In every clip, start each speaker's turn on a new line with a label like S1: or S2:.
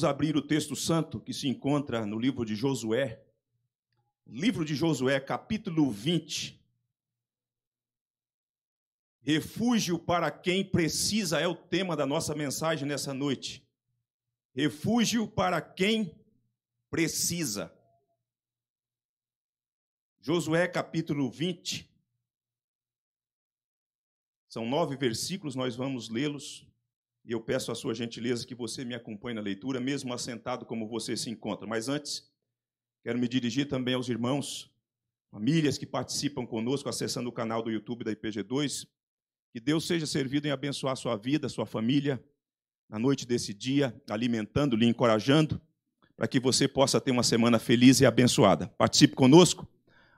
S1: vamos abrir o texto santo que se encontra no livro de Josué, livro de Josué, capítulo 20. Refúgio para quem precisa é o tema da nossa mensagem nessa noite. Refúgio para quem precisa. Josué capítulo 20. São nove versículos, nós vamos lê-los e eu peço a sua gentileza que você me acompanhe na leitura, mesmo assentado como você se encontra. Mas antes, quero me dirigir também aos irmãos, famílias que participam conosco acessando o canal do YouTube da IPG2. Que Deus seja servido em abençoar a sua vida, a sua família, na noite desse dia, alimentando, lhe encorajando, para que você possa ter uma semana feliz e abençoada. Participe conosco,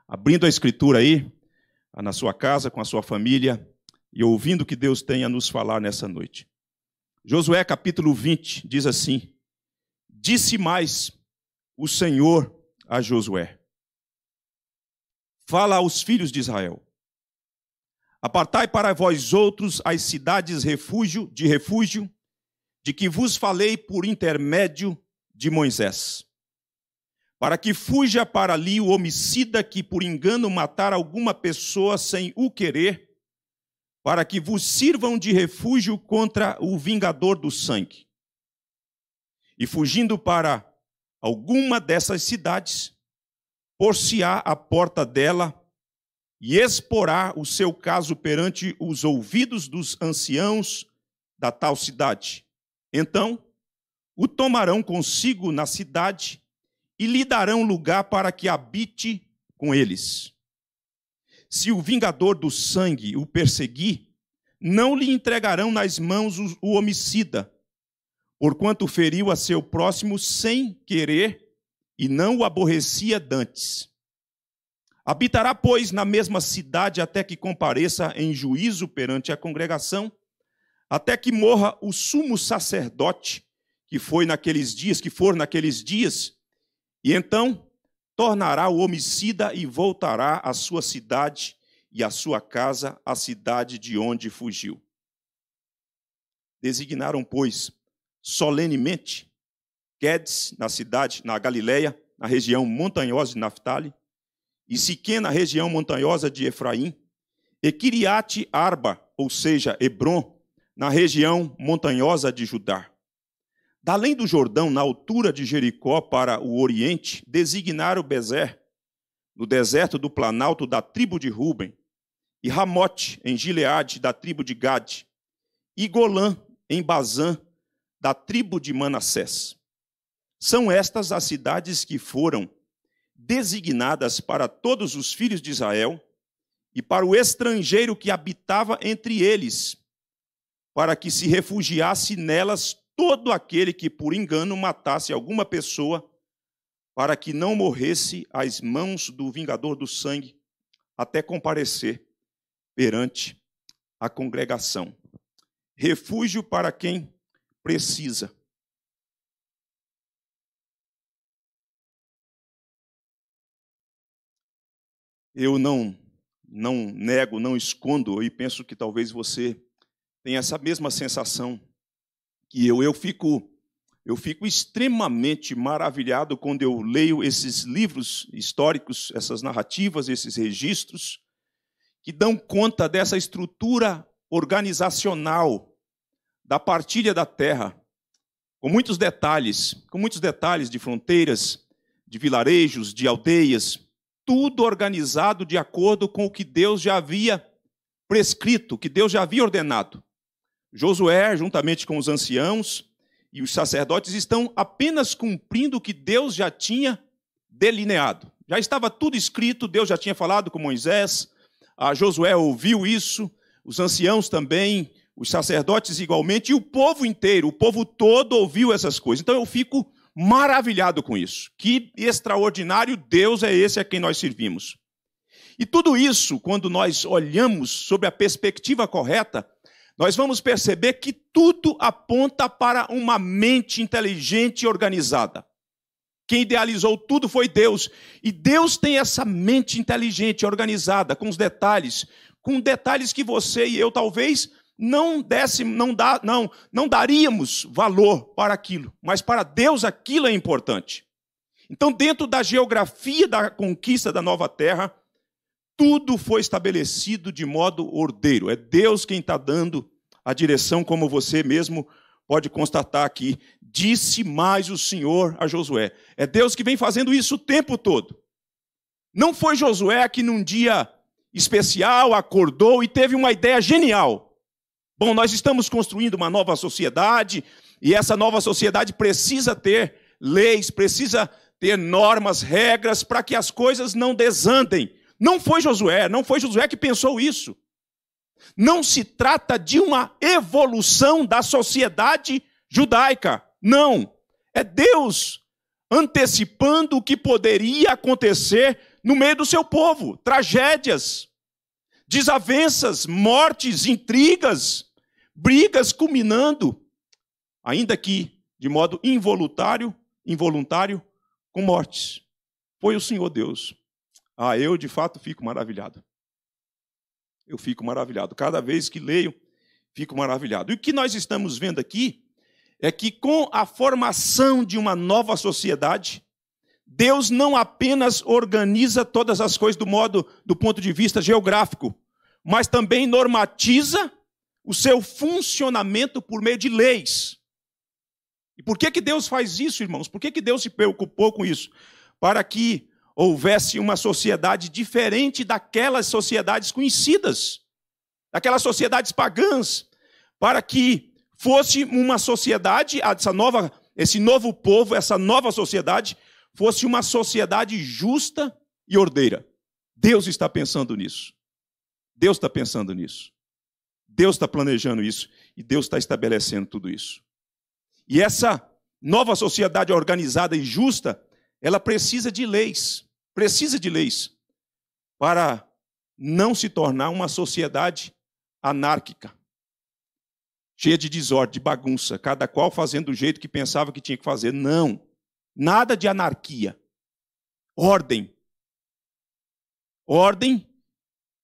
S1: abrindo a escritura aí, na sua casa, com a sua família, e ouvindo o que Deus tem a nos falar nessa noite. Josué capítulo 20 diz assim: Disse mais o Senhor a Josué: Fala aos filhos de Israel: Apartai para vós outros as cidades refúgio de refúgio de que vos falei por intermédio de Moisés, para que fuja para ali o homicida que por engano matar alguma pessoa sem o querer para que vos sirvam de refúgio contra o vingador do sangue. E fugindo para alguma dessas cidades, por-se-á a porta dela e exporá o seu caso perante os ouvidos dos anciãos da tal cidade. Então, o tomarão consigo na cidade e lhe darão lugar para que habite com eles. Se o vingador do sangue o perseguir, não lhe entregarão nas mãos o homicida, porquanto feriu a seu próximo sem querer e não o aborrecia dantes. Habitará, pois, na mesma cidade até que compareça em juízo perante a congregação, até que morra o sumo sacerdote que foi naqueles dias, que for naqueles dias, e então tornará o homicida e voltará à sua cidade e à sua casa, à cidade de onde fugiu. Designaram, pois, solenemente Guedes na cidade, na Galileia, na região montanhosa de Naftali, e Siquém na região montanhosa de Efraim, e Kiriate Arba, ou seja, Hebron, na região montanhosa de Judá dalém além do Jordão, na altura de Jericó para o oriente, designaram Bezer, no deserto do planalto da tribo de Ruben, e Ramote, em Gileade, da tribo de Gade, e Golã, em Bazã, da tribo de Manassés. São estas as cidades que foram designadas para todos os filhos de Israel e para o estrangeiro que habitava entre eles, para que se refugiasse nelas todo aquele que por engano matasse alguma pessoa, para que não morresse às mãos do vingador do sangue, até comparecer perante a congregação. Refúgio para quem precisa. Eu não não nego, não escondo, e penso que talvez você tenha essa mesma sensação que eu, eu fico eu fico extremamente maravilhado quando eu leio esses livros históricos, essas narrativas, esses registros que dão conta dessa estrutura organizacional da partilha da terra, com muitos detalhes, com muitos detalhes de fronteiras, de vilarejos, de aldeias, tudo organizado de acordo com o que Deus já havia prescrito, que Deus já havia ordenado. Josué, juntamente com os anciãos e os sacerdotes, estão apenas cumprindo o que Deus já tinha delineado. Já estava tudo escrito, Deus já tinha falado com Moisés, a Josué ouviu isso, os anciãos também, os sacerdotes igualmente, e o povo inteiro, o povo todo ouviu essas coisas. Então eu fico maravilhado com isso. Que extraordinário Deus é esse a quem nós servimos. E tudo isso, quando nós olhamos sobre a perspectiva correta, nós vamos perceber que tudo aponta para uma mente inteligente e organizada. Quem idealizou tudo foi Deus. E Deus tem essa mente inteligente, organizada, com os detalhes, com detalhes que você e eu talvez não desse, não dá, não, não daríamos valor para aquilo, mas para Deus aquilo é importante. Então, dentro da geografia da conquista da nova terra, tudo foi estabelecido de modo ordeiro. É Deus quem está dando a direção, como você mesmo pode constatar aqui. Disse mais o Senhor a Josué. É Deus que vem fazendo isso o tempo todo. Não foi Josué que num dia especial acordou e teve uma ideia genial. Bom, nós estamos construindo uma nova sociedade e essa nova sociedade precisa ter leis, precisa ter normas, regras para que as coisas não desandem. Não foi Josué, não foi Josué que pensou isso. Não se trata de uma evolução da sociedade judaica. Não. É Deus antecipando o que poderia acontecer no meio do seu povo: tragédias, desavenças, mortes, intrigas, brigas culminando, ainda que de modo involuntário, involuntário, com mortes. Foi o Senhor Deus. Ah, eu de fato fico maravilhado eu fico maravilhado. Cada vez que leio, fico maravilhado. E o que nós estamos vendo aqui é que com a formação de uma nova sociedade, Deus não apenas organiza todas as coisas do modo do ponto de vista geográfico, mas também normatiza o seu funcionamento por meio de leis. E por que que Deus faz isso, irmãos? Por que que Deus se preocupou com isso? Para que houvesse uma sociedade diferente daquelas sociedades conhecidas, daquelas sociedades pagãs, para que fosse uma sociedade, essa nova, esse novo povo, essa nova sociedade, fosse uma sociedade justa e ordeira. Deus está pensando nisso. Deus está pensando nisso. Deus está planejando isso. E Deus está estabelecendo tudo isso. E essa nova sociedade organizada e justa ela precisa de leis, precisa de leis para não se tornar uma sociedade anárquica, cheia de desordem, de bagunça, cada qual fazendo do jeito que pensava que tinha que fazer. Não, nada de anarquia. Ordem. Ordem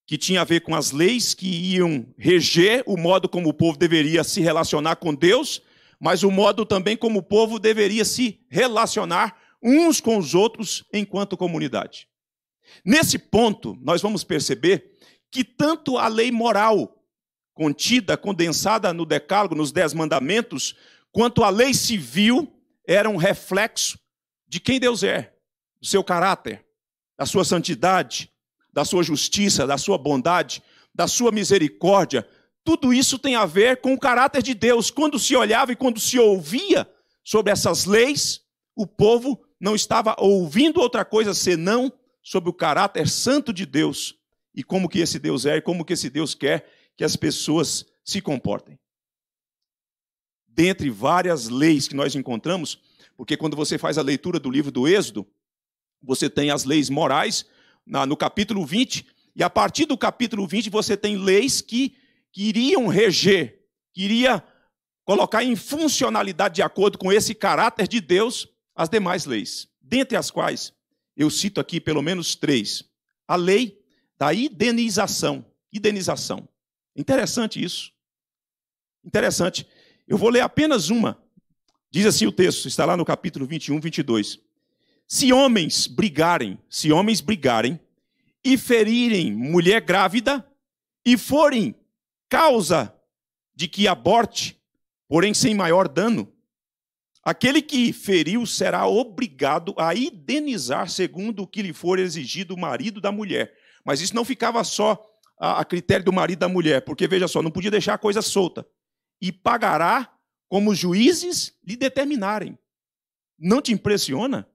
S1: que tinha a ver com as leis que iam reger o modo como o povo deveria se relacionar com Deus, mas o modo também como o povo deveria se relacionar uns com os outros enquanto comunidade. Nesse ponto, nós vamos perceber que tanto a lei moral, contida, condensada no Decálogo, nos Dez Mandamentos, quanto a lei civil, era um reflexo de quem Deus é, do seu caráter, da sua santidade, da sua justiça, da sua bondade, da sua misericórdia. Tudo isso tem a ver com o caráter de Deus. Quando se olhava e quando se ouvia sobre essas leis, o povo não estava ouvindo outra coisa senão sobre o caráter santo de Deus e como que esse Deus é e como que esse Deus quer que as pessoas se comportem. Dentre várias leis que nós encontramos, porque quando você faz a leitura do livro do Êxodo, você tem as leis morais no capítulo 20, e a partir do capítulo 20 você tem leis que, que iriam reger, que iria colocar em funcionalidade de acordo com esse caráter de Deus as demais leis, dentre as quais eu cito aqui pelo menos três. A lei da indenização. Indenização. Interessante isso. Interessante. Eu vou ler apenas uma. Diz assim o texto, está lá no capítulo 21, 22. Se homens brigarem, se homens brigarem e ferirem mulher grávida e forem causa de que aborte, porém sem maior dano, Aquele que feriu será obrigado a indenizar segundo o que lhe for exigido o marido da mulher. Mas isso não ficava só a, a critério do marido da mulher, porque veja só, não podia deixar a coisa solta. E pagará como os juízes lhe determinarem. Não te impressiona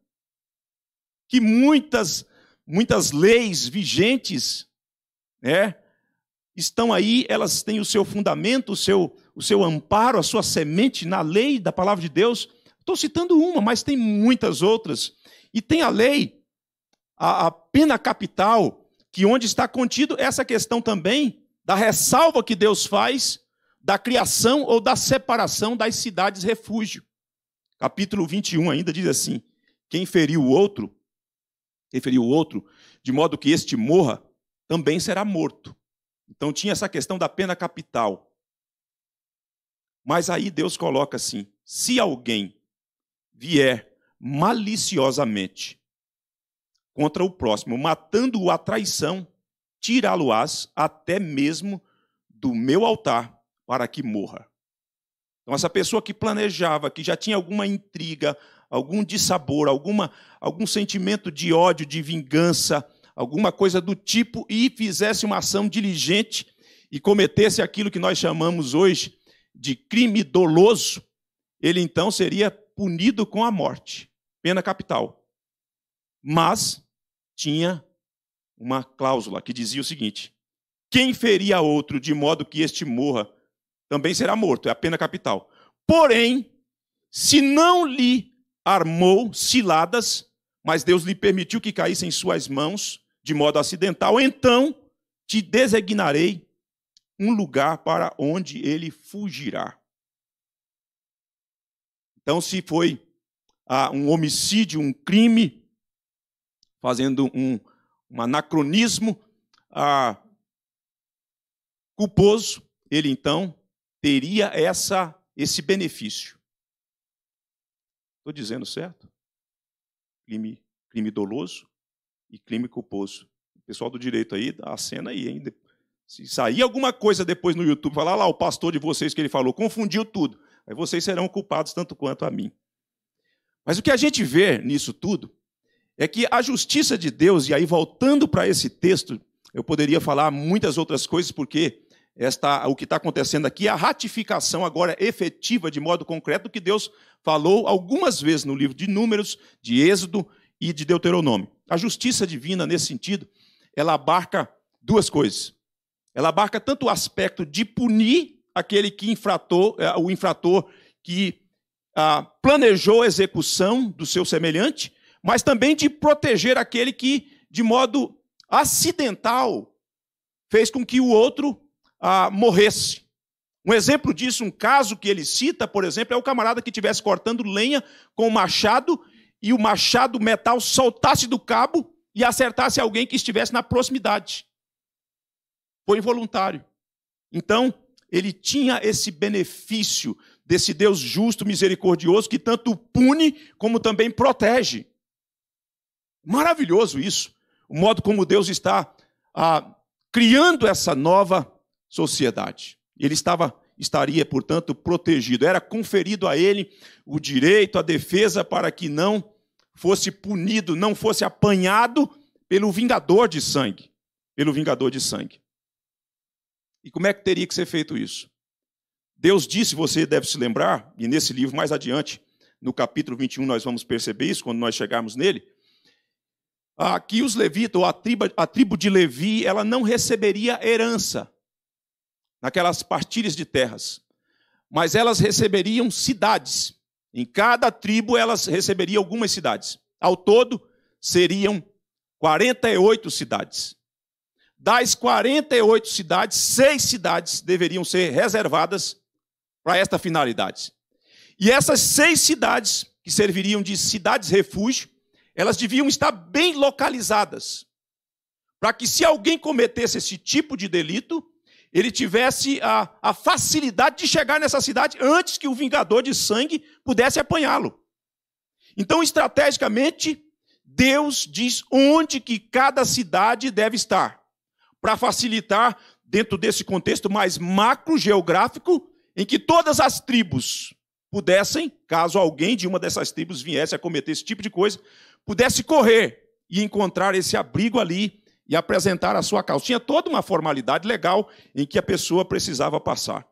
S1: que muitas muitas leis vigentes, né, estão aí, elas têm o seu fundamento, o seu o seu amparo, a sua semente na lei da palavra de Deus Estou citando uma, mas tem muitas outras. E tem a lei, a, a pena capital, que onde está contido essa questão também da ressalva que Deus faz da criação ou da separação das cidades refúgio. Capítulo 21 ainda diz assim: quem feriu o outro, quem feriu o outro, de modo que este morra, também será morto. Então tinha essa questão da pena capital. Mas aí Deus coloca assim: se alguém vier maliciosamente contra o próximo, matando-o à traição, tirá-lo-ás até mesmo do meu altar para que morra. Então, essa pessoa que planejava, que já tinha alguma intriga, algum dissabor, alguma, algum sentimento de ódio, de vingança, alguma coisa do tipo, e fizesse uma ação diligente e cometesse aquilo que nós chamamos hoje de crime doloso, ele então seria punido com a morte, pena capital. Mas tinha uma cláusula que dizia o seguinte: quem ferir a outro de modo que este morra, também será morto, é a pena capital. Porém, se não lhe armou ciladas, mas Deus lhe permitiu que caísse em suas mãos de modo acidental, então te designarei um lugar para onde ele fugirá. Então, se foi ah, um homicídio, um crime, fazendo um, um anacronismo ah, culposo, ele então teria essa, esse benefício. Estou dizendo certo? Crime, crime doloso e crime culposo. O pessoal do direito aí, a cena aí ainda. Se sair alguma coisa depois no YouTube, falar lá, o pastor de vocês que ele falou, confundiu tudo. Aí vocês serão culpados tanto quanto a mim. Mas o que a gente vê nisso tudo é que a justiça de Deus, e aí voltando para esse texto, eu poderia falar muitas outras coisas, porque esta, o que está acontecendo aqui é a ratificação agora efetiva, de modo concreto, do que Deus falou algumas vezes no livro de Números, de Êxodo e de Deuteronômio. A justiça divina, nesse sentido, ela abarca duas coisas. Ela abarca tanto o aspecto de punir aquele que infrator, é, o infrator que ah, planejou a execução do seu semelhante, mas também de proteger aquele que, de modo acidental, fez com que o outro ah, morresse. Um exemplo disso, um caso que ele cita, por exemplo, é o camarada que estivesse cortando lenha com o machado e o machado metal soltasse do cabo e acertasse alguém que estivesse na proximidade. Foi involuntário. Então, ele tinha esse benefício desse Deus justo, misericordioso, que tanto pune como também protege. Maravilhoso isso, o modo como Deus está ah, criando essa nova sociedade. Ele estava estaria, portanto, protegido. Era conferido a ele o direito, a defesa para que não fosse punido, não fosse apanhado pelo vingador de sangue, pelo vingador de sangue. E como é que teria que ser feito isso? Deus disse, você deve se lembrar, e nesse livro mais adiante, no capítulo 21, nós vamos perceber isso quando nós chegarmos nele, que os levitas, ou a tribo, a tribo de Levi, ela não receberia herança naquelas partilhas de terras, mas elas receberiam cidades. Em cada tribo elas receberiam algumas cidades. Ao todo, seriam 48 cidades das 48 cidades, seis cidades deveriam ser reservadas para esta finalidade. E essas seis cidades, que serviriam de cidades-refúgio, elas deviam estar bem localizadas, para que se alguém cometesse esse tipo de delito, ele tivesse a, a facilidade de chegar nessa cidade antes que o vingador de sangue pudesse apanhá-lo. Então, estrategicamente, Deus diz onde que cada cidade deve estar para facilitar, dentro desse contexto mais macro geográfico, em que todas as tribos pudessem, caso alguém de uma dessas tribos viesse a cometer esse tipo de coisa, pudesse correr e encontrar esse abrigo ali e apresentar a sua causa. Tinha toda uma formalidade legal em que a pessoa precisava passar.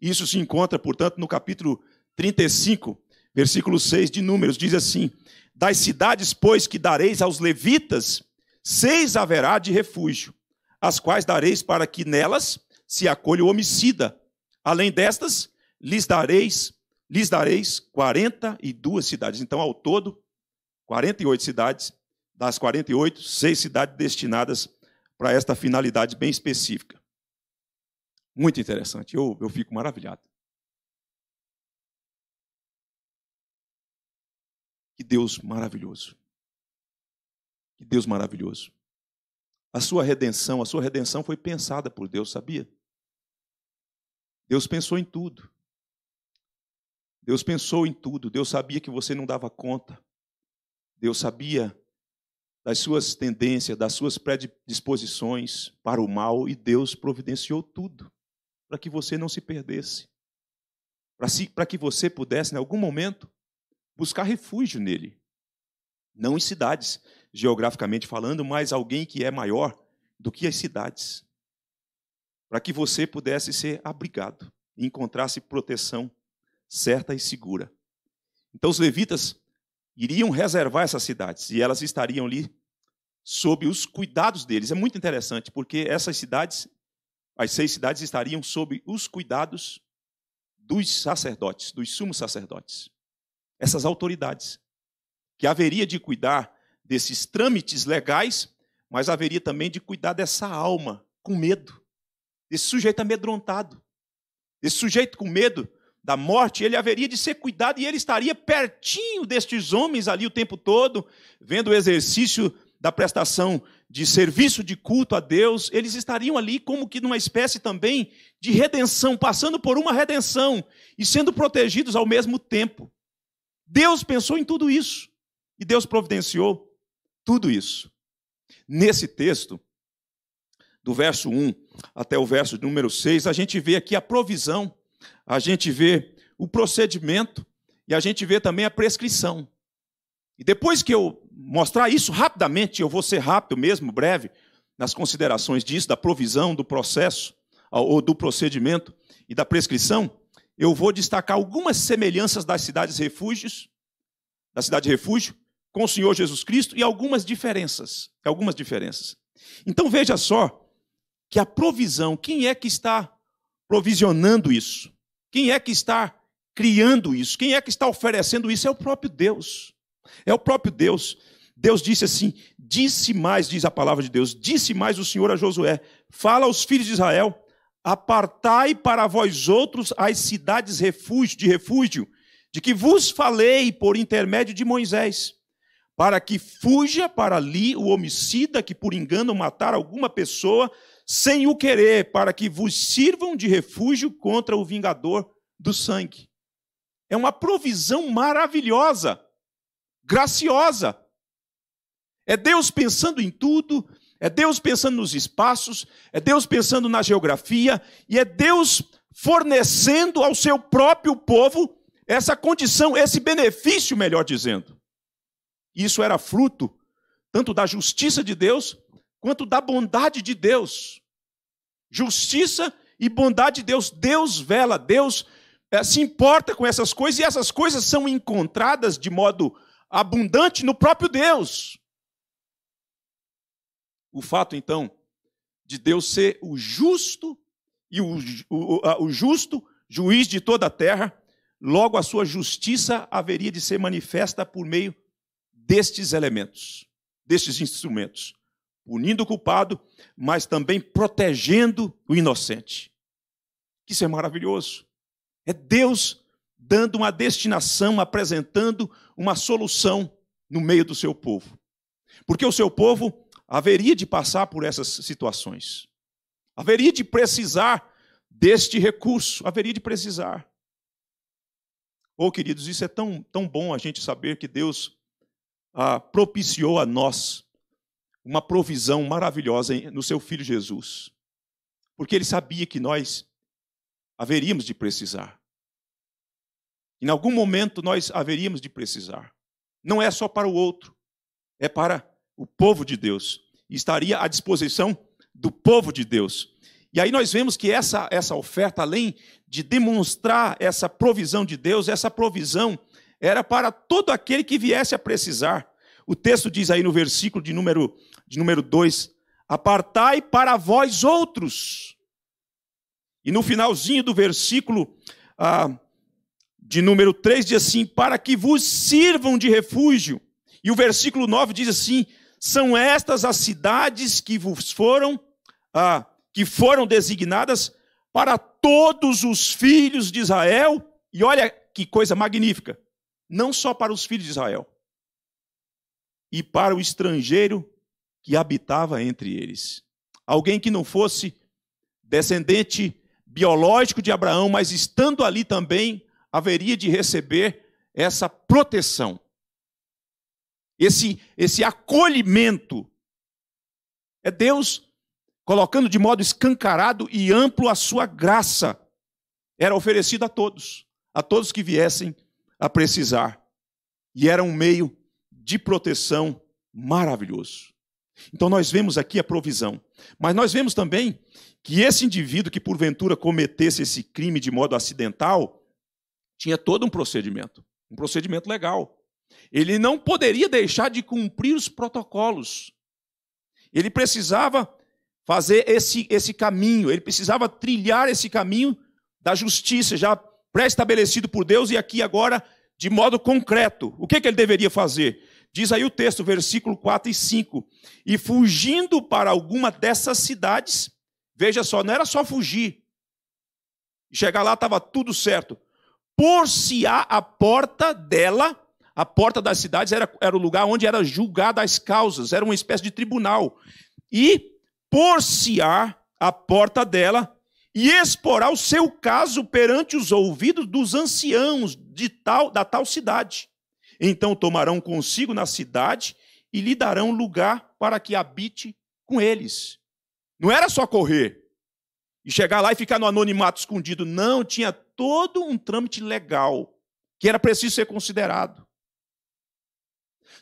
S1: Isso se encontra, portanto, no capítulo 35, versículo 6 de Números, diz assim: Das cidades, pois, que dareis aos levitas, seis haverá de refúgio, as quais dareis para que nelas se acolha o homicida. Além destas, lhes dareis, lhes dareis 42 cidades. Então, ao todo, 48 cidades, das 48, seis cidades destinadas para esta finalidade bem específica. Muito interessante, eu, eu fico maravilhado. Que Deus maravilhoso. Que Deus maravilhoso a sua redenção. A sua redenção foi pensada por Deus, sabia? Deus pensou em tudo. Deus pensou em tudo. Deus sabia que você não dava conta. Deus sabia das suas tendências, das suas predisposições para o mal, e Deus providenciou tudo para que você não se perdesse, para, si, para que você pudesse, em algum momento, buscar refúgio nele. Não em cidades geograficamente falando, mas alguém que é maior do que as cidades, para que você pudesse ser abrigado e encontrasse proteção certa e segura. Então os levitas iriam reservar essas cidades e elas estariam ali sob os cuidados deles. É muito interessante porque essas cidades, as seis cidades estariam sob os cuidados dos sacerdotes, dos sumos sacerdotes. Essas autoridades que haveria de cuidar desses trâmites legais, mas haveria também de cuidar dessa alma com medo, desse sujeito amedrontado, desse sujeito com medo da morte, ele haveria de ser cuidado e ele estaria pertinho destes homens ali o tempo todo, vendo o exercício da prestação de serviço de culto a Deus, eles estariam ali como que numa espécie também de redenção, passando por uma redenção e sendo protegidos ao mesmo tempo. Deus pensou em tudo isso e Deus providenciou tudo isso. Nesse texto, do verso 1 até o verso número 6, a gente vê aqui a provisão, a gente vê o procedimento e a gente vê também a prescrição. E depois que eu mostrar isso rapidamente, eu vou ser rápido mesmo, breve, nas considerações disso, da provisão, do processo, ou do procedimento e da prescrição, eu vou destacar algumas semelhanças das cidades refúgios, da cidade refúgio, com o Senhor Jesus Cristo e algumas diferenças. Algumas diferenças. Então veja só que a provisão, quem é que está provisionando isso? Quem é que está criando isso? Quem é que está oferecendo isso? É o próprio Deus. É o próprio Deus. Deus disse assim: disse mais, diz a palavra de Deus, disse mais o Senhor a Josué: fala aos filhos de Israel, apartai para vós outros as cidades refúgio, de refúgio, de que vos falei por intermédio de Moisés para que fuja para ali o homicida que por engano matar alguma pessoa sem o querer, para que vos sirvam de refúgio contra o vingador do sangue. É uma provisão maravilhosa, graciosa. É Deus pensando em tudo, é Deus pensando nos espaços, é Deus pensando na geografia, e é Deus fornecendo ao seu próprio povo essa condição, esse benefício, melhor dizendo. Isso era fruto tanto da justiça de Deus quanto da bondade de Deus. Justiça e bondade de Deus. Deus vela, Deus é, se importa com essas coisas e essas coisas são encontradas de modo abundante no próprio Deus. O fato, então, de Deus ser o justo e o, o, o, justo juiz de toda a terra, logo a sua justiça haveria de ser manifesta por meio destes elementos, destes instrumentos, punindo o culpado, mas também protegendo o inocente. Isso é maravilhoso. É Deus dando uma destinação, apresentando uma solução no meio do seu povo. Porque o seu povo haveria de passar por essas situações. Haveria de precisar deste recurso, haveria de precisar. Oh, queridos, isso é tão, tão bom a gente saber que Deus ah, propiciou a nós uma provisão maravilhosa no seu filho Jesus. Porque ele sabia que nós haveríamos de precisar. Em algum momento nós haveríamos de precisar. Não é só para o outro, é para o povo de Deus. Estaria à disposição do povo de Deus. E aí nós vemos que essa, essa oferta, além de demonstrar essa provisão de Deus, essa provisão era para todo aquele que viesse a precisar. O texto diz aí no versículo de número, de número 2: Apartai para vós outros. E no finalzinho do versículo ah, de número 3 diz assim: Para que vos sirvam de refúgio. E o versículo 9 diz assim: São estas as cidades que vos foram, ah, que foram designadas para todos os filhos de Israel. E olha que coisa magnífica! não só para os filhos de Israel, e para o estrangeiro que habitava entre eles. Alguém que não fosse descendente biológico de Abraão, mas estando ali também, haveria de receber essa proteção, esse, esse acolhimento. É Deus colocando de modo escancarado e amplo a sua graça. Era oferecida a todos, a todos que viessem a precisar. E era um meio de proteção maravilhoso. Então nós vemos aqui a provisão. Mas nós vemos também que esse indivíduo que porventura cometesse esse crime de modo acidental, tinha todo um procedimento, um procedimento legal. Ele não poderia deixar de cumprir os protocolos. Ele precisava fazer esse, esse caminho, ele precisava trilhar esse caminho da justiça, já pré-estabelecido por Deus e aqui agora de modo concreto. O que, que ele deveria fazer? Diz aí o texto, versículo 4 e 5. E fugindo para alguma dessas cidades, veja só, não era só fugir. Chegar lá estava tudo certo. Por-se-á a porta dela, a porta das cidades era, era o lugar onde era julgada as causas, era uma espécie de tribunal. E por-se-á a porta dela e exporá o seu caso perante os ouvidos dos anciãos de tal, da tal cidade. Então tomarão consigo na cidade e lhe darão lugar para que habite com eles. Não era só correr e chegar lá e ficar no anonimato escondido. Não, tinha todo um trâmite legal que era preciso ser considerado.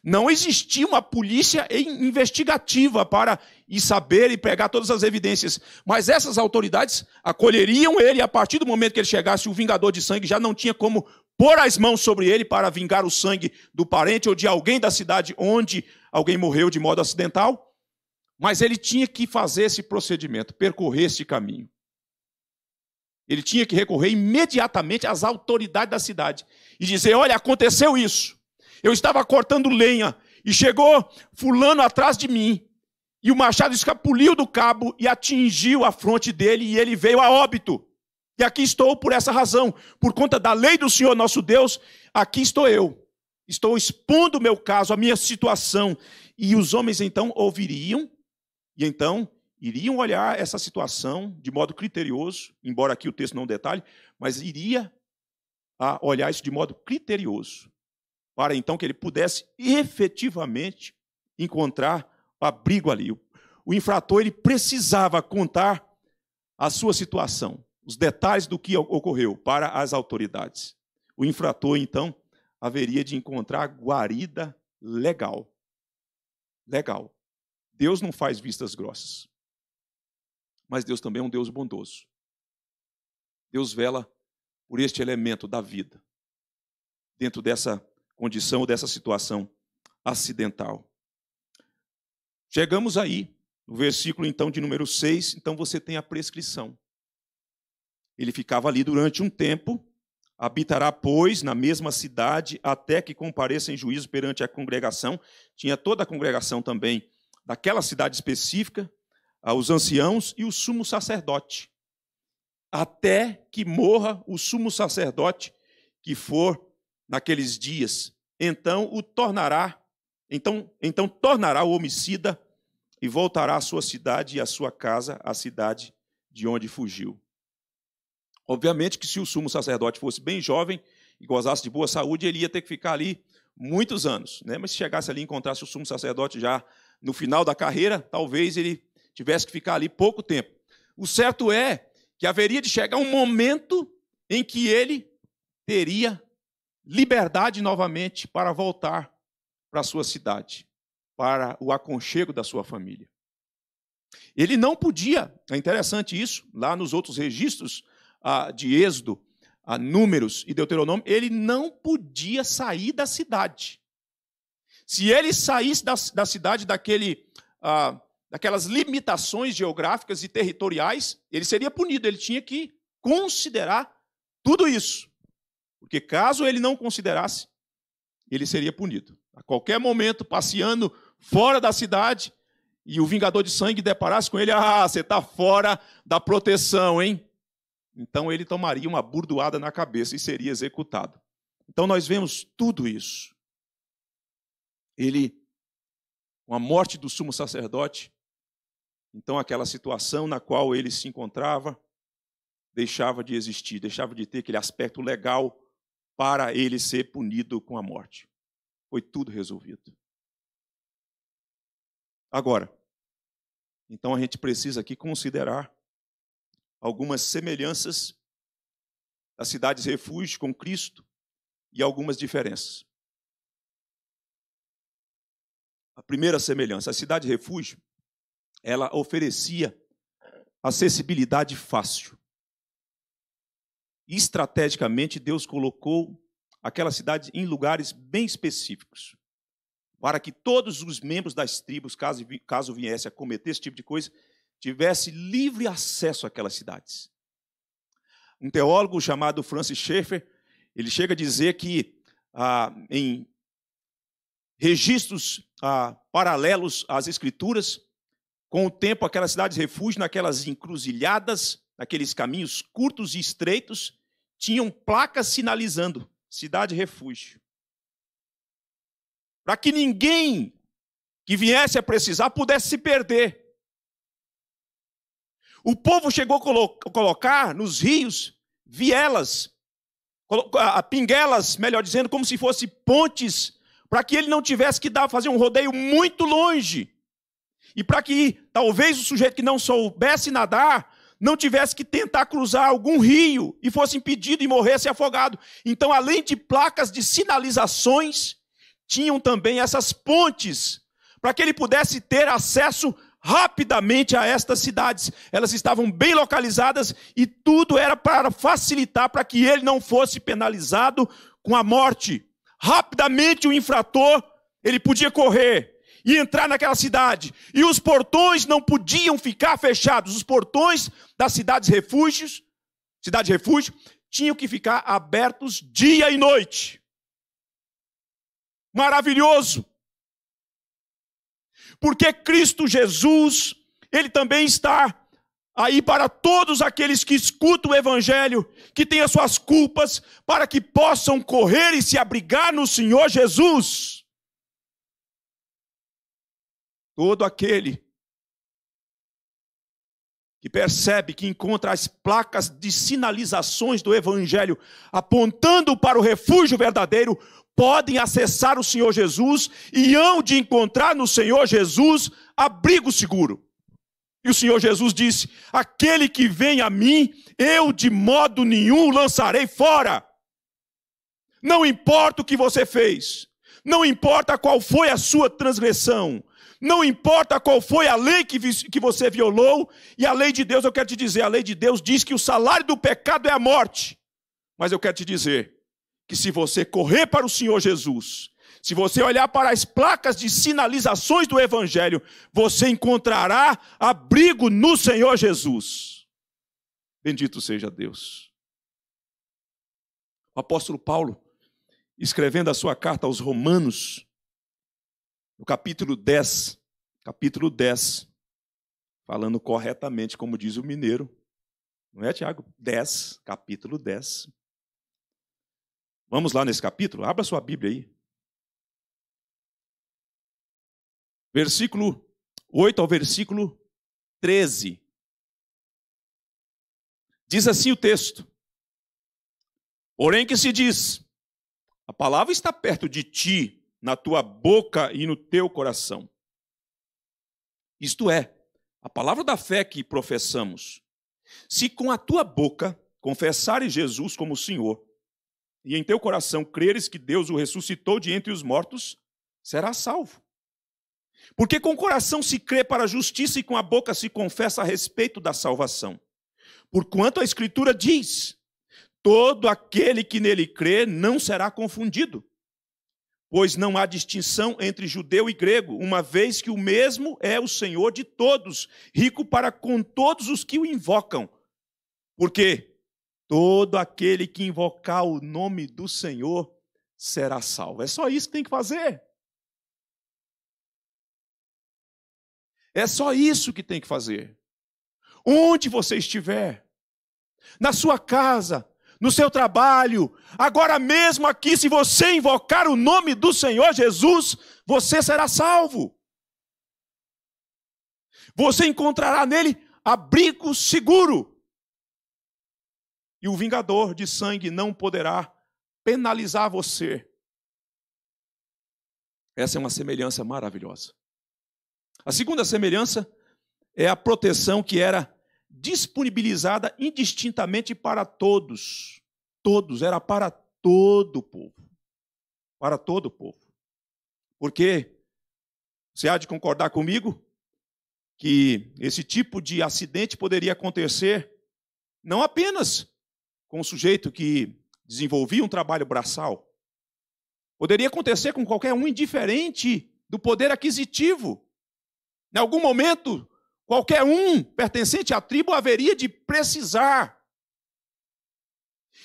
S1: Não existia uma polícia investigativa para ir saber e pegar todas as evidências. Mas essas autoridades acolheriam ele, a partir do momento que ele chegasse, o vingador de sangue já não tinha como pôr as mãos sobre ele para vingar o sangue do parente ou de alguém da cidade onde alguém morreu de modo acidental. Mas ele tinha que fazer esse procedimento, percorrer esse caminho. Ele tinha que recorrer imediatamente às autoridades da cidade e dizer: olha, aconteceu isso. Eu estava cortando lenha e chegou fulano atrás de mim. E o machado escapuliu do cabo e atingiu a fronte dele e ele veio a óbito. E aqui estou por essa razão, por conta da lei do Senhor nosso Deus, aqui estou eu. Estou expondo o meu caso, a minha situação. E os homens então ouviriam e então iriam olhar essa situação de modo criterioso, embora aqui o texto não detalhe, mas iria ah, olhar isso de modo criterioso para então que ele pudesse efetivamente encontrar abrigo ali. O infrator ele precisava contar a sua situação, os detalhes do que ocorreu para as autoridades. O infrator então haveria de encontrar guarida legal. Legal. Deus não faz vistas grossas. Mas Deus também é um Deus bondoso. Deus vela por este elemento da vida dentro dessa condição ou dessa situação acidental. Chegamos aí, no versículo então de número 6, então você tem a prescrição. Ele ficava ali durante um tempo, habitará, pois, na mesma cidade, até que compareça em juízo perante a congregação. Tinha toda a congregação também daquela cidade específica, aos anciãos e o sumo sacerdote, até que morra o sumo sacerdote que for naqueles dias, então o tornará, então, então tornará o homicida e voltará à sua cidade e à sua casa, à cidade de onde fugiu. Obviamente que se o sumo sacerdote fosse bem jovem e gozasse de boa saúde, ele ia ter que ficar ali muitos anos, né? Mas se chegasse ali e encontrasse o sumo sacerdote já no final da carreira, talvez ele tivesse que ficar ali pouco tempo. O certo é que haveria de chegar um momento em que ele teria liberdade novamente para voltar para a sua cidade, para o aconchego da sua família. Ele não podia, é interessante isso, lá nos outros registros ah, de Êxodo, ah, Números e Deuteronômio, ele não podia sair da cidade. Se ele saísse da, da cidade daquele, ah, daquelas limitações geográficas e territoriais, ele seria punido, ele tinha que considerar tudo isso. Porque caso ele não considerasse, ele seria punido. A qualquer momento, passeando fora da cidade, e o vingador de sangue deparasse com ele, ah, você está fora da proteção, hein? Então ele tomaria uma burdoada na cabeça e seria executado. Então nós vemos tudo isso. Ele, com a morte do sumo sacerdote, então aquela situação na qual ele se encontrava deixava de existir, deixava de ter aquele aspecto legal para ele ser punido com a morte. Foi tudo resolvido. Agora, então a gente precisa aqui considerar algumas semelhanças das cidades refúgio com Cristo e algumas diferenças. A primeira semelhança, a cidade refúgio, ela oferecia acessibilidade fácil estrategicamente, Deus colocou aquela cidade em lugares bem específicos, para que todos os membros das tribos, caso, caso viesse a cometer esse tipo de coisa, tivesse livre acesso àquelas cidades. Um teólogo chamado Francis Schaeffer, ele chega a dizer que ah, em registros ah, paralelos às escrituras, com o tempo aquelas cidades refúgio naquelas encruzilhadas naqueles caminhos curtos e estreitos, tinham placas sinalizando cidade refúgio. Para que ninguém que viesse a precisar pudesse se perder. O povo chegou a colocar nos rios vielas, pinguelas, melhor dizendo, como se fossem pontes, para que ele não tivesse que dar, fazer um rodeio muito longe. E para que talvez o sujeito que não soubesse nadar não tivesse que tentar cruzar algum rio e fosse impedido e morresse afogado. Então, além de placas de sinalizações, tinham também essas pontes para que ele pudesse ter acesso rapidamente a estas cidades. Elas estavam bem localizadas e tudo era para facilitar para que ele não fosse penalizado com a morte. Rapidamente o infrator, ele podia correr e entrar naquela cidade. E os portões não podiam ficar fechados. Os portões das cidades refúgios, cidade refúgio, tinham que ficar abertos dia e noite. Maravilhoso. Porque Cristo Jesus, ele também está aí para todos aqueles que escutam o Evangelho, que têm as suas culpas, para que possam correr e se abrigar no Senhor Jesus. Todo aquele que percebe que encontra as placas de sinalizações do Evangelho apontando para o refúgio verdadeiro, podem acessar o Senhor Jesus e hão de encontrar no Senhor Jesus abrigo seguro. E o Senhor Jesus disse: Aquele que vem a mim, eu de modo nenhum lançarei fora. Não importa o que você fez, não importa qual foi a sua transgressão, não importa qual foi a lei que, que você violou, e a lei de Deus, eu quero te dizer, a lei de Deus diz que o salário do pecado é a morte. Mas eu quero te dizer que se você correr para o Senhor Jesus, se você olhar para as placas de sinalizações do Evangelho, você encontrará abrigo no Senhor Jesus. Bendito seja Deus. O apóstolo Paulo, escrevendo a sua carta aos Romanos, o capítulo 10, capítulo 10, falando corretamente, como diz o mineiro, não é, Tiago? 10, capítulo 10. Vamos lá nesse capítulo? Abra sua Bíblia aí. Versículo 8 ao versículo 13. Diz assim o texto: Porém, que se diz: A palavra está perto de ti, na tua boca e no teu coração. Isto é, a palavra da fé que professamos. Se com a tua boca confessares Jesus como Senhor e em teu coração creres que Deus o ressuscitou de entre os mortos, serás salvo. Porque com o coração se crê para a justiça e com a boca se confessa a respeito da salvação. Porquanto a Escritura diz: todo aquele que nele crê não será confundido pois não há distinção entre judeu e grego, uma vez que o mesmo é o Senhor de todos, rico para com todos os que o invocam. Porque todo aquele que invocar o nome do Senhor será salvo. É só isso que tem que fazer. É só isso que tem que fazer. Onde você estiver, na sua casa, no seu trabalho. Agora mesmo aqui, se você invocar o nome do Senhor Jesus, você será salvo. Você encontrará nele abrigo seguro. E o vingador de sangue não poderá penalizar você. Essa é uma semelhança maravilhosa. A segunda semelhança é a proteção que era disponibilizada indistintamente para todos. Todos, era para todo o povo. Para todo o povo. Porque você há de concordar comigo que esse tipo de acidente poderia acontecer não apenas com o sujeito que desenvolvia um trabalho braçal, poderia acontecer com qualquer um indiferente do poder aquisitivo. Em algum momento, Qualquer um pertencente à tribo haveria de precisar.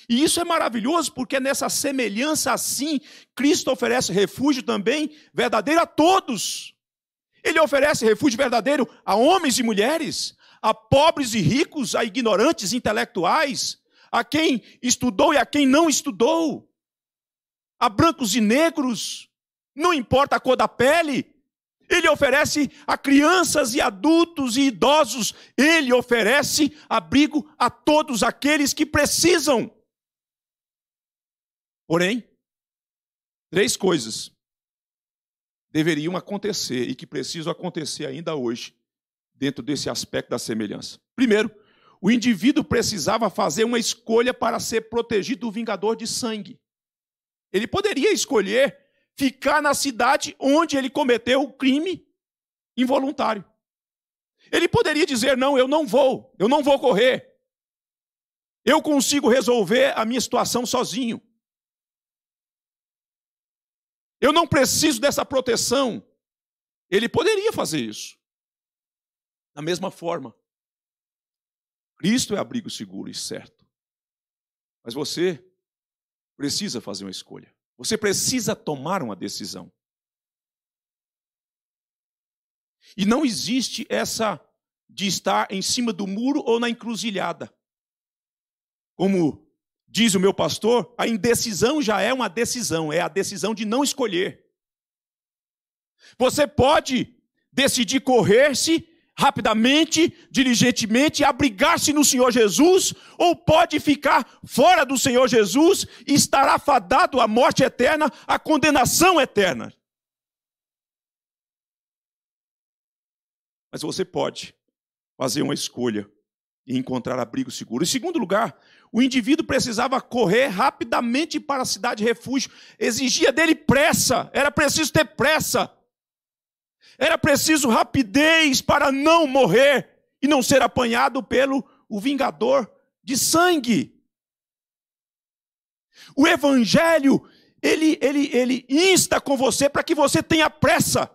S1: E isso é maravilhoso, porque nessa semelhança assim, Cristo oferece refúgio também verdadeiro a todos. Ele oferece refúgio verdadeiro a homens e mulheres, a pobres e ricos, a ignorantes, intelectuais, a quem estudou e a quem não estudou, a brancos e negros, não importa a cor da pele, ele oferece a crianças e adultos e idosos. Ele oferece abrigo a todos aqueles que precisam. Porém, três coisas deveriam acontecer e que precisam acontecer ainda hoje dentro desse aspecto da semelhança. Primeiro, o indivíduo precisava fazer uma escolha para ser protegido do vingador de sangue. Ele poderia escolher ficar na cidade onde ele cometeu o crime involuntário. Ele poderia dizer: não, eu não vou, eu não vou correr. Eu consigo resolver a minha situação sozinho. Eu não preciso dessa proteção. Ele poderia fazer isso. Da mesma forma, Cristo é abrigo seguro e certo. Mas você precisa fazer uma escolha. Você precisa tomar uma decisão. E não existe essa de estar em cima do muro ou na encruzilhada. Como diz o meu pastor, a indecisão já é uma decisão, é a decisão de não escolher. Você pode decidir correr-se rapidamente, diligentemente, abrigar-se no Senhor Jesus, ou pode ficar fora do Senhor Jesus e estará fadado à morte eterna, à condenação eterna. Mas você pode fazer uma escolha e encontrar abrigo seguro. Em segundo lugar, o indivíduo precisava correr rapidamente para a cidade refúgio, exigia dele pressa, era preciso ter pressa. Era preciso rapidez para não morrer e não ser apanhado pelo o vingador de sangue. O evangelho, ele ele ele insta com você para que você tenha pressa.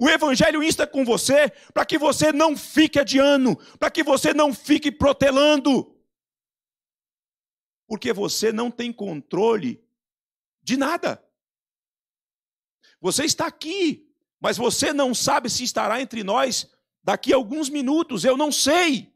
S1: O Evangelho insta com você para que você não fique adiando, para que você não fique protelando. Porque você não tem controle de nada. Você está aqui, mas você não sabe se estará entre nós daqui a alguns minutos, eu não sei.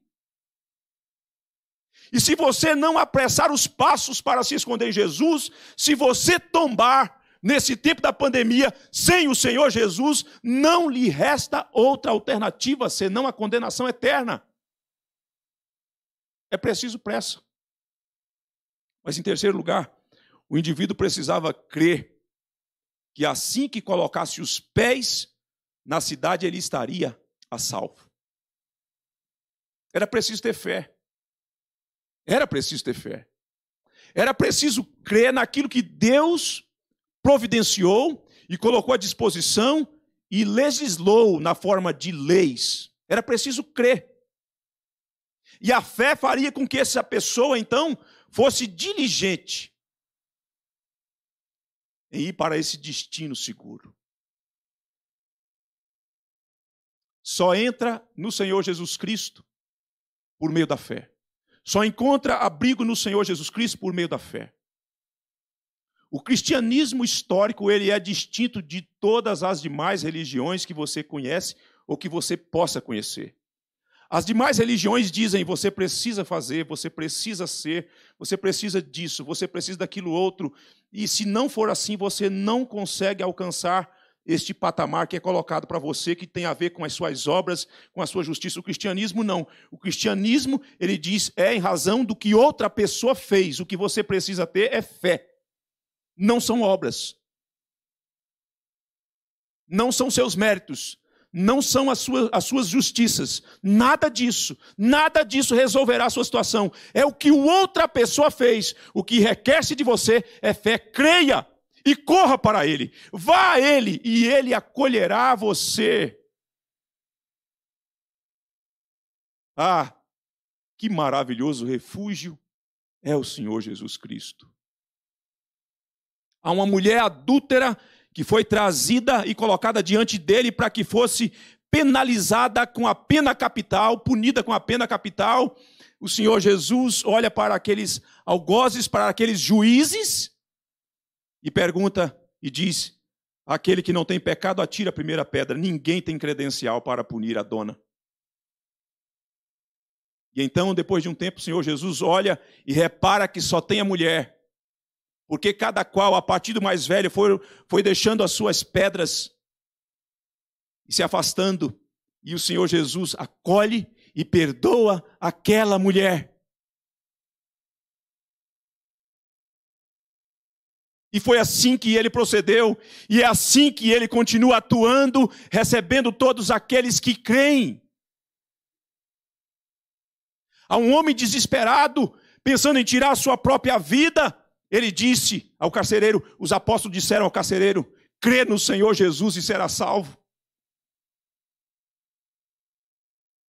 S1: E se você não apressar os passos para se esconder em Jesus, se você tombar nesse tempo da pandemia sem o Senhor Jesus, não lhe resta outra alternativa senão a condenação eterna. É preciso pressa. Mas em terceiro lugar, o indivíduo precisava crer que assim que colocasse os pés na cidade, ele estaria a salvo. Era preciso ter fé. Era preciso ter fé. Era preciso crer naquilo que Deus providenciou e colocou à disposição e legislou na forma de leis. Era preciso crer. E a fé faria com que essa pessoa, então, fosse diligente em ir para esse destino seguro. Só entra no Senhor Jesus Cristo por meio da fé. Só encontra abrigo no Senhor Jesus Cristo por meio da fé. O cristianismo histórico ele é distinto de todas as demais religiões que você conhece ou que você possa conhecer. As demais religiões dizem: você precisa fazer, você precisa ser, você precisa disso, você precisa daquilo outro. E se não for assim, você não consegue alcançar este patamar que é colocado para você, que tem a ver com as suas obras, com a sua justiça. O cristianismo não. O cristianismo, ele diz, é em razão do que outra pessoa fez. O que você precisa ter é fé. Não são obras. Não são seus méritos não são as suas, as suas justiças. Nada disso, nada disso resolverá a sua situação. É o que outra pessoa fez. O que requer de você é fé. Creia e corra para Ele. Vá a Ele e Ele acolherá você. Ah, que maravilhoso refúgio é o Senhor Jesus Cristo. Há uma mulher adúltera que foi trazida e colocada diante dele para que fosse penalizada com a pena capital, punida com a pena capital. O Senhor Jesus olha para aqueles algozes, para aqueles juízes e pergunta e diz: Aquele que não tem pecado, atira a primeira pedra. Ninguém tem credencial para punir a dona. E então, depois de um tempo, o Senhor Jesus olha e repara que só tem a mulher porque cada qual, a partir do mais velho, foi, foi deixando as suas pedras e se afastando. E o Senhor Jesus acolhe e perdoa aquela mulher. E foi assim que ele procedeu, e é assim que ele continua atuando, recebendo todos aqueles que creem. Há um homem desesperado, pensando em tirar a sua própria vida, ele disse ao carcereiro, os apóstolos disseram ao carcereiro: crê no Senhor Jesus e será salvo.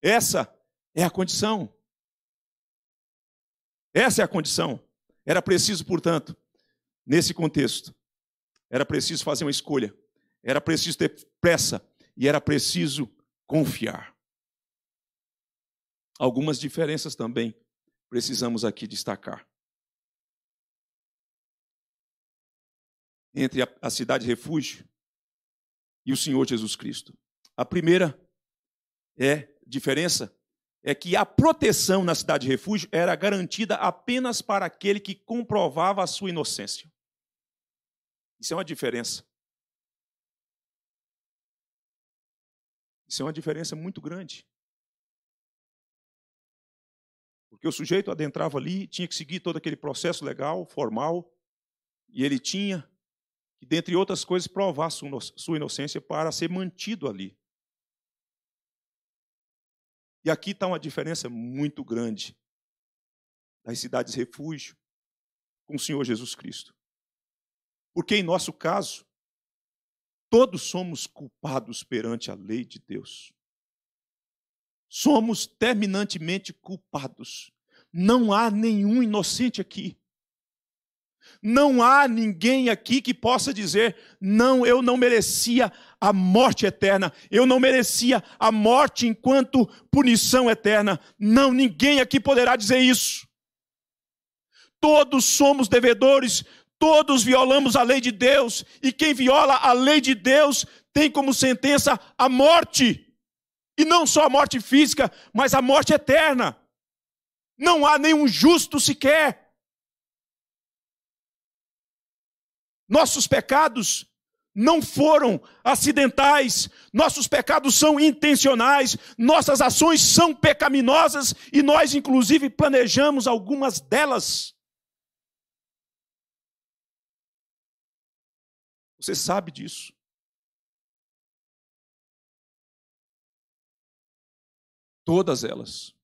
S1: Essa é a condição. Essa é a condição. Era preciso, portanto, nesse contexto, era preciso fazer uma escolha, era preciso ter pressa e era preciso confiar. Algumas diferenças também precisamos aqui destacar. entre a, a cidade refúgio e o Senhor Jesus Cristo. A primeira é diferença é que a proteção na cidade refúgio era garantida apenas para aquele que comprovava a sua inocência. Isso é uma diferença. Isso é uma diferença muito grande. Porque o sujeito adentrava ali, tinha que seguir todo aquele processo legal, formal, e ele tinha e, dentre outras coisas, provar sua inocência para ser mantido ali. E aqui está uma diferença muito grande das cidades refúgio com o Senhor Jesus Cristo. Porque, em nosso caso, todos somos culpados perante a lei de Deus. Somos terminantemente culpados. Não há nenhum inocente aqui. Não há ninguém aqui que possa dizer: não, eu não merecia a morte eterna, eu não merecia a morte enquanto punição eterna. Não, ninguém aqui poderá dizer isso. Todos somos devedores, todos violamos a lei de Deus, e quem viola a lei de Deus tem como sentença a morte. E não só a morte física, mas a morte eterna. Não há nenhum justo sequer. Nossos pecados não foram acidentais, nossos pecados são intencionais, nossas ações são pecaminosas e nós, inclusive, planejamos algumas delas. Você sabe disso. Todas elas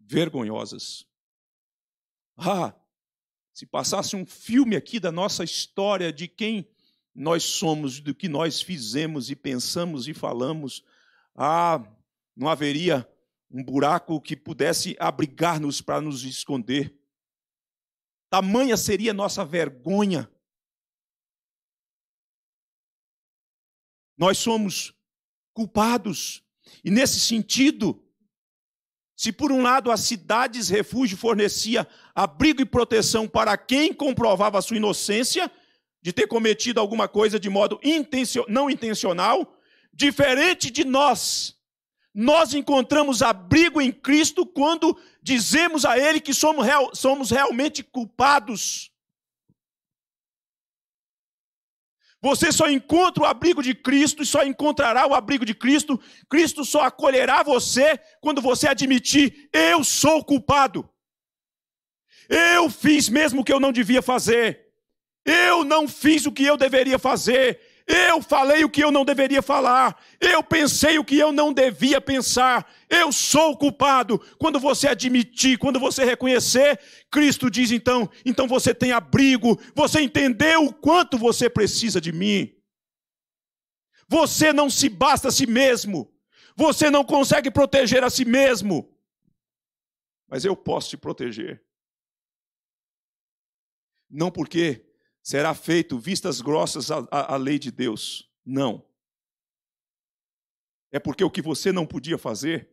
S1: vergonhosas. Ah, se passasse um filme aqui da nossa história, de quem nós somos, do que nós fizemos e pensamos e falamos, ah, não haveria um buraco que pudesse abrigar-nos para nos esconder. Tamanha seria nossa vergonha. Nós somos culpados. E nesse sentido, se por um lado as cidades refúgio fornecia abrigo e proteção para quem comprovava sua inocência de ter cometido alguma coisa de modo intencio não intencional, diferente de nós, nós encontramos abrigo em Cristo quando dizemos a Ele que somos, real, somos realmente culpados Você só encontra o abrigo de Cristo e só encontrará o abrigo de Cristo. Cristo só acolherá você quando você admitir: eu sou culpado. Eu fiz mesmo o que eu não devia fazer. Eu não fiz o que eu deveria fazer. Eu falei o que eu não deveria falar. Eu pensei o que eu não devia pensar. Eu sou o culpado. Quando você admitir, quando você reconhecer, Cristo diz então: então você tem abrigo. Você entendeu o quanto você precisa de mim. Você não se basta a si mesmo. Você não consegue proteger a si mesmo. Mas eu posso te proteger. Não porque será feito vistas grossas à, à lei de Deus. Não. É porque o que você não podia fazer,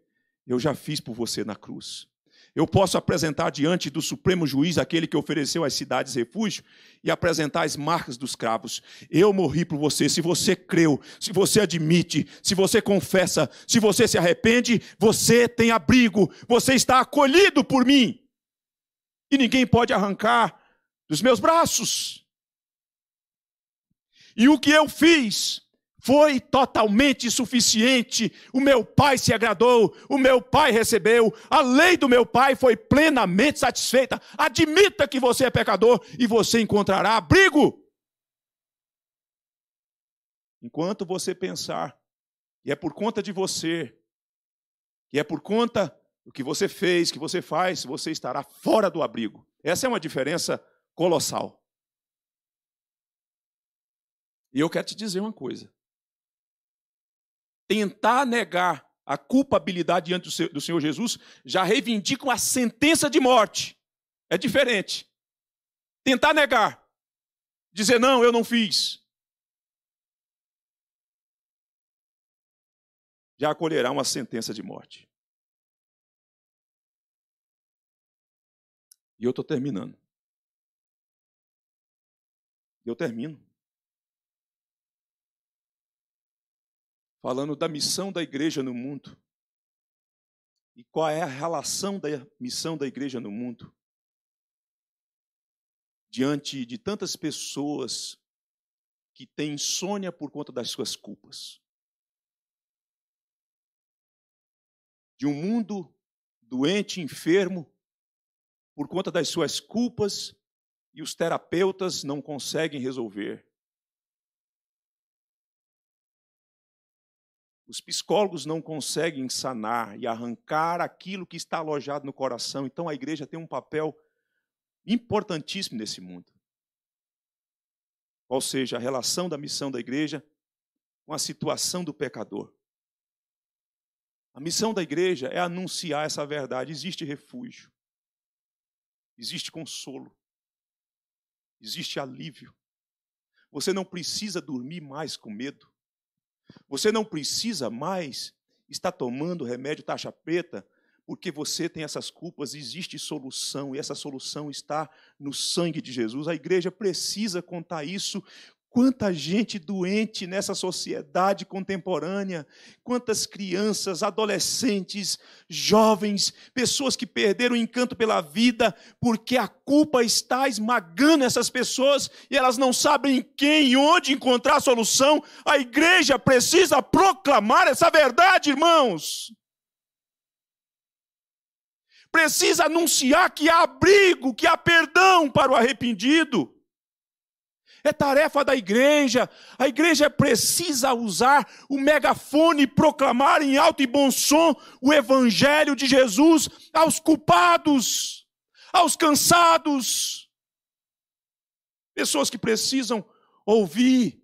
S1: eu já fiz por você na cruz. Eu posso apresentar diante do Supremo Juiz aquele que ofereceu às cidades refúgio e apresentar as marcas dos cravos. Eu morri por você. Se você creu, se você admite, se você confessa, se você se arrepende, você tem abrigo, você está acolhido por mim. E ninguém pode arrancar dos meus braços. E o que eu fiz foi totalmente suficiente. O meu pai se agradou, o meu pai recebeu, a lei do meu pai foi plenamente satisfeita. Admita que você é pecador e você encontrará abrigo. Enquanto você pensar que é por conta de você, que é por conta do que você fez, que você faz, você estará fora do abrigo. Essa é uma diferença colossal. E eu quero te dizer uma coisa: tentar negar a culpabilidade diante do Senhor Jesus já reivindica uma sentença de morte. É diferente. Tentar negar, dizer não, eu não fiz, já acolherá uma sentença de morte. E eu estou terminando. Eu termino. falando da missão da igreja no mundo. E qual é a relação da missão da igreja no mundo? Diante de tantas pessoas que têm insônia por conta das suas culpas. De um mundo doente, enfermo, por conta das suas culpas e os terapeutas não conseguem resolver. Os psicólogos não conseguem sanar e arrancar aquilo que está alojado no coração. Então a igreja tem um papel importantíssimo nesse mundo. Ou seja, a relação da missão da igreja com a situação do pecador. A missão da igreja é anunciar essa verdade. Existe refúgio, existe consolo, existe alívio. Você não precisa dormir mais com medo. Você não precisa mais estar tomando remédio taxa preta porque você tem essas culpas, existe solução, e essa solução está no sangue de Jesus. A igreja precisa contar isso Quanta gente doente nessa sociedade contemporânea, quantas crianças, adolescentes, jovens, pessoas que perderam o encanto pela vida, porque a culpa está esmagando essas pessoas e elas não sabem quem e onde encontrar a solução. A igreja precisa proclamar essa verdade, irmãos. Precisa anunciar que há abrigo, que há perdão para o arrependido é tarefa da igreja. A igreja precisa usar o megafone e proclamar em alto e bom som o evangelho de Jesus aos culpados, aos cansados, pessoas que precisam ouvir.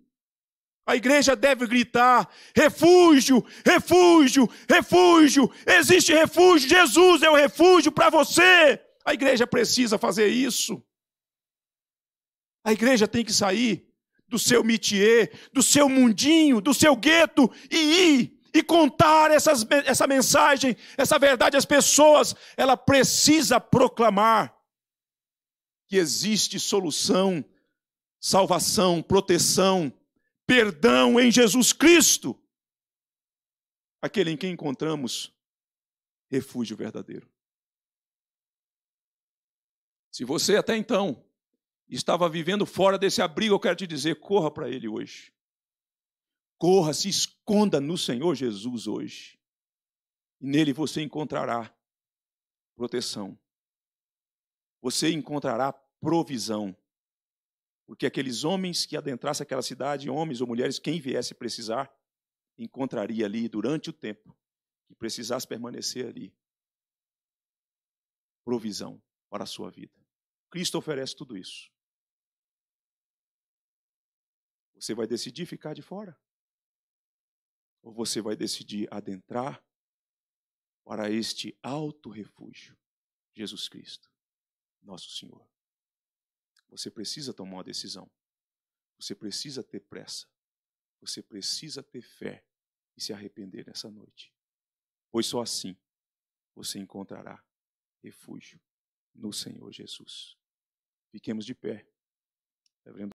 S1: A igreja deve gritar: refúgio, refúgio, refúgio. Existe refúgio, Jesus é o refúgio para você. A igreja precisa fazer isso. A igreja tem que sair do seu métier, do seu mundinho, do seu gueto e ir e contar essas, essa mensagem, essa verdade às pessoas. Ela precisa proclamar que existe solução, salvação, proteção, perdão em Jesus Cristo, aquele em quem encontramos refúgio verdadeiro. Se você até então estava vivendo fora desse abrigo, eu quero te dizer: corra para Ele hoje. Corra, se esconda no Senhor Jesus hoje. E nele você encontrará proteção. Você encontrará provisão. Porque aqueles homens que adentrassem aquela cidade, homens ou mulheres, quem viesse precisar, encontraria ali durante o tempo que precisasse permanecer ali. Provisão para a sua vida. Cristo oferece tudo isso. Você vai decidir ficar de fora? Ou você vai decidir adentrar para este alto refúgio, Jesus Cristo, nosso Senhor? Você precisa tomar uma decisão. Você precisa ter pressa. Você precisa ter fé e se arrepender nessa noite. Pois só assim você encontrará refúgio no Senhor Jesus. Fiquemos de pé.